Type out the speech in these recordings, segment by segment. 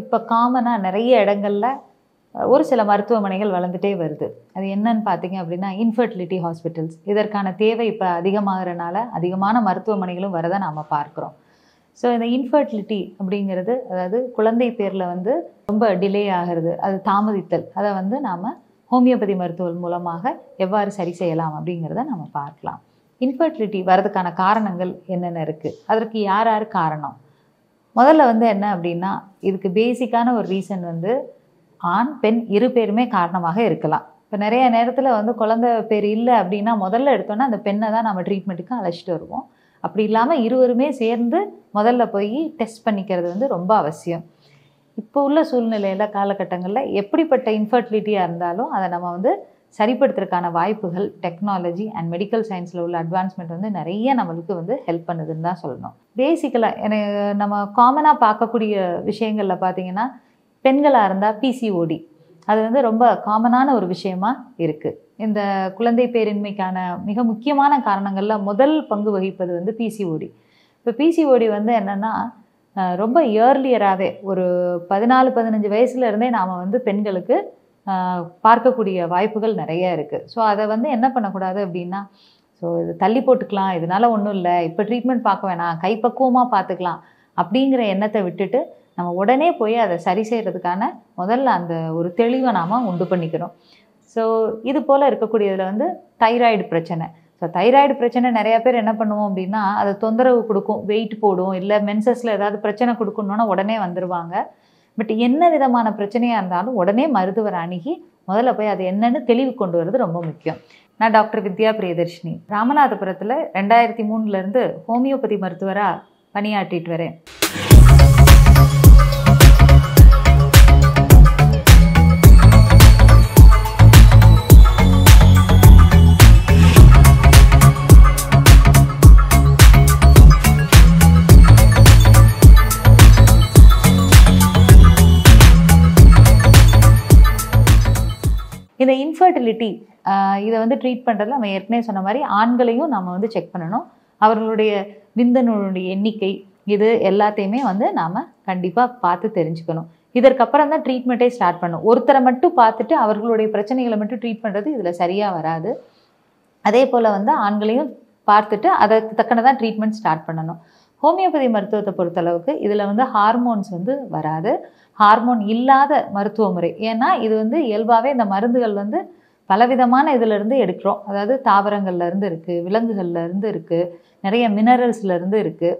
இப்போ காமனாக நிறைய இடங்களில் ஒரு சில மருத்துவமனைகள் வளர்ந்துட்டே வருது அது என்னன்னு பார்த்தீங்க அப்படின்னா இன்ஃபர்டிலிட்டி ஹாஸ்பிட்டல்ஸ் இதற்கான தேவை இப்போ அதிகமாகிறனால அதிகமான மருத்துவமனைகளும் வரதை நாம் பார்க்குறோம் ஸோ இந்த இன்ஃபர்டிலிட்டி அப்படிங்கிறது அதாவது குழந்தை பேரில் வந்து ரொம்ப டிலே ஆகிறது அது தாமதித்தல் அதை வந்து நாம் ஹோமியோபதி மருத்துவம் மூலமாக எவ்வாறு சரி செய்யலாம் அப்படிங்கிறத நம்ம பார்க்கலாம் இன்ஃபர்டிலிட்டி வரதுக்கான காரணங்கள் என்னென்ன இருக்குது அதற்கு யார் யார் காரணம் முதல்ல வந்து என்ன அப்படின்னா இதுக்கு பேசிக்கான ஒரு ரீசன் வந்து ஆண் பெண் இரு பேருமே காரணமாக இருக்கலாம் இப்போ நிறைய நேரத்தில் வந்து குழந்த பேர் இல்லை அப்படின்னா முதல்ல எடுத்தோன்னா அந்த பெண்ணை தான் நம்ம ட்ரீட்மெண்ட்டுக்கு அழைச்சிட்டு வருவோம் அப்படி இல்லாமல் இருவருமே சேர்ந்து முதல்ல போய் டெஸ்ட் பண்ணிக்கிறது வந்து ரொம்ப அவசியம் இப்போ உள்ள சூழ்நிலையில் காலகட்டங்களில் எப்படிப்பட்ட இன்ஃபர்டிலிட்டியாக இருந்தாலும் அதை நம்ம வந்து சரிப்படுத்துறதுக்கான வாய்ப்புகள் டெக்னாலஜி அண்ட் மெடிக்கல் சயின்ஸில் உள்ள அட்வான்ஸ்மெண்ட் வந்து நிறைய நம்மளுக்கு வந்து ஹெல்ப் பண்ணுதுன்னு தான் சொல்லணும் பேசிக்கலாக எனக்கு நம்ம காமனாக பார்க்கக்கூடிய விஷயங்களில் பார்த்தீங்கன்னா பெண்களாக இருந்தால் பிசிஓடி அது வந்து ரொம்ப காமனான ஒரு விஷயமா இருக்குது இந்த குழந்தை பேரின்மைக்கான மிக முக்கியமான காரணங்களில் முதல் பங்கு வகிப்பது வந்து பிசிஓடி இப்போ பிசிஓடி வந்து என்னென்னா ரொம்ப இயர்லியராகவே ஒரு பதினாலு பதினஞ்சு வயசுலேருந்தே நாம் வந்து பெண்களுக்கு பார்க்கக்கூடிய வாய்ப்புகள் நிறைய இருக்குது ஸோ அதை வந்து என்ன பண்ணக்கூடாது அப்படின்னா ஸோ இது தள்ளி போட்டுக்கலாம் இதனால் ஒன்றும் இல்லை இப்போ ட்ரீட்மெண்ட் பார்க்க வேணாம் கைப்பக்குவமாக பார்த்துக்கலாம் அப்படிங்கிற எண்ணத்தை விட்டுட்டு நம்ம உடனே போய் அதை சரி செய்கிறதுக்கான முதல்ல அந்த ஒரு தெளிவை நாம் உண்டு பண்ணிக்கிறோம் ஸோ இது போல் இருக்கக்கூடியதில் வந்து தைராய்டு பிரச்சனை ஸோ தைராய்டு பிரச்சனை நிறையா பேர் என்ன பண்ணுவோம் அப்படின்னா அதை தொந்தரவு கொடுக்கும் வெயிட் போடும் இல்லை மென்சஸில் ஏதாவது பிரச்சனை கொடுக்கணுன்னா உடனே வந்துடுவாங்க பட் என்ன விதமான பிரச்சனையாக இருந்தாலும் உடனே மருத்துவர் அணுகி முதல்ல போய் அது என்னன்னு தெளிவு கொண்டு வர்றது ரொம்ப முக்கியம் நான் டாக்டர் வித்யா பிரியதர்ஷினி ராமநாதபுரத்தில் ரெண்டாயிரத்தி மூணுலேருந்து ஹோமியோபதி மருத்துவராக பணியாற்றிட்டு வரேன் இந்த இன்ஃபர்டிலிட்டி இதை வந்து ட்ரீட் பண்ணுறதுல நம்ம ஏற்கனவே சொன்ன மாதிரி ஆண்களையும் நம்ம வந்து செக் பண்ணணும் அவர்களுடைய விந்தனுடைய எண்ணிக்கை இது எல்லாத்தையுமே வந்து நாம் கண்டிப்பாக பார்த்து தெரிஞ்சுக்கணும் இதற்கப்புறம் தான் ட்ரீட்மெண்ட்டே ஸ்டார்ட் பண்ணும் ஒருத்தரை மட்டும் பார்த்துட்டு அவர்களுடைய பிரச்சனைகளை மட்டும் ட்ரீட் பண்ணுறது இதில் சரியாக வராது அதே போல் வந்து ஆண்களையும் பார்த்துட்டு அதை தக்கன தான் ட்ரீட்மெண்ட் ஸ்டார்ட் பண்ணணும் ஹோமியோபதி மருத்துவத்தை பொறுத்தளவுக்கு இதில் வந்து ஹார்மோன்ஸ் வந்து வராது ஹார்மோன் இல்லாத மருத்துவ முறை ஏன்னா இது வந்து இயல்பாகவே இந்த மருந்துகள் வந்து பலவிதமான இதிலிருந்து எடுக்கிறோம் அதாவது தாவரங்கள்லேருந்து இருக்குது விலங்குகள்லேருந்து இருக்குது நிறைய மினரல்ஸ்லேருந்து இருக்குது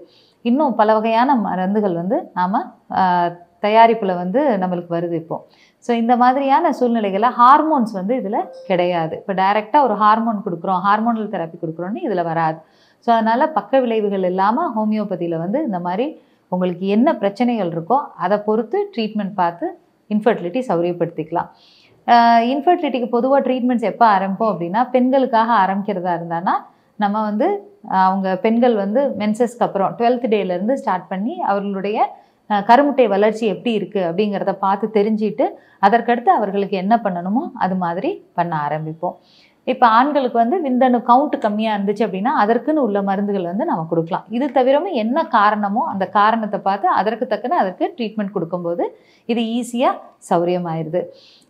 இன்னும் பல வகையான மருந்துகள் வந்து நாம் தயாரிப்பில் வந்து நம்மளுக்கு வருது இப்போது ஸோ இந்த மாதிரியான சூழ்நிலைகளை ஹார்மோன்ஸ் வந்து இதில் கிடையாது இப்போ டைரெக்டாக ஒரு ஹார்மோன் கொடுக்குறோம் ஹார்மோனல் தெரப்பி கொடுக்குறோன்னு இதில் வராது ஸோ அதனால் பக்க விளைவுகள் இல்லாமல் ஹோமியோபதியில் வந்து இந்த மாதிரி உங்களுக்கு என்ன பிரச்சனைகள் இருக்கோ அதை பொறுத்து ட்ரீட்மெண்ட் பார்த்து இன்ஃபர்டிலிட்டி சௌரியப்படுத்திக்கலாம் இன்ஃபர்டிலிட்டிக்கு பொதுவாக ட்ரீட்மெண்ட்ஸ் எப்போ ஆரம்பிப்போம் அப்படின்னா பெண்களுக்காக ஆரம்பிக்கிறதா இருந்தானா நம்ம வந்து அவங்க பெண்கள் வந்து மென்சஸ்க்கு அப்புறம் டுவெல்த் டேலேருந்து ஸ்டார்ட் பண்ணி அவர்களுடைய கருமுட்டை வளர்ச்சி எப்படி இருக்குது அப்படிங்கிறத பார்த்து தெரிஞ்சுட்டு அதற்கடுத்து அவர்களுக்கு என்ன பண்ணணுமோ அது மாதிரி பண்ண ஆரம்பிப்போம் இப்போ ஆண்களுக்கு வந்து விந்தணு கவுண்ட் கம்மியாக இருந்துச்சு அப்படின்னா அதற்குன்னு உள்ள மருந்துகள் வந்து நம்ம கொடுக்கலாம் இது தவிரவும் என்ன காரணமோ அந்த காரணத்தை பார்த்து அதற்கு தக்கன அதற்கு ட்ரீட்மெண்ட் கொடுக்கும்போது இது ஈஸியாக சௌரியமாயிருது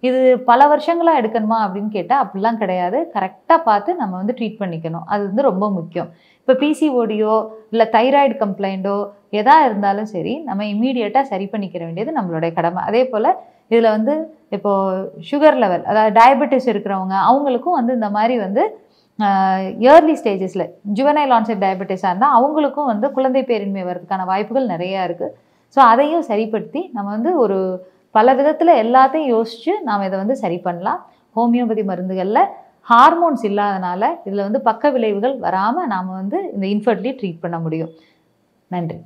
இது பல வருஷங்களாக எடுக்கணுமா அப்படின்னு கேட்டால் அப்படிலாம் கிடையாது கரெக்டாக பார்த்து நம்ம வந்து ட்ரீட் பண்ணிக்கணும் அது வந்து ரொம்ப முக்கியம் இப்போ பிசிஓடியோ இல்லை தைராய்டு கம்ப்ளைண்ட்டோ எதா இருந்தாலும் சரி நம்ம இம்மீடியட்டாக சரி பண்ணிக்கிற வேண்டியது நம்மளுடைய கடமை அதே போல் இதில் வந்து இப்போது சுகர் லெவல் அதாவது டயபெட்டிஸ் இருக்கிறவங்க அவங்களுக்கும் வந்து இந்த மாதிரி வந்து இயர்லி ஸ்டேஜஸில் ஜுவனைல் ஆன்செட் டயபெட்டிஸாக இருந்தால் அவங்களுக்கும் வந்து குழந்தை பேரின்மை வர்றதுக்கான வாய்ப்புகள் நிறையா இருக்குது ஸோ அதையும் சரிப்படுத்தி நம்ம வந்து ஒரு பல விதத்தில் எல்லாத்தையும் யோசித்து நாம் இதை வந்து சரி பண்ணலாம் ஹோமியோபதி மருந்துகளில் ஹார்மோன்ஸ் இல்லாதனால இதில் வந்து பக்க விளைவுகள் வராமல் நாம் வந்து இந்த இன்ஃபர்ட்லி ட்ரீட் பண்ண முடியும் நன்றி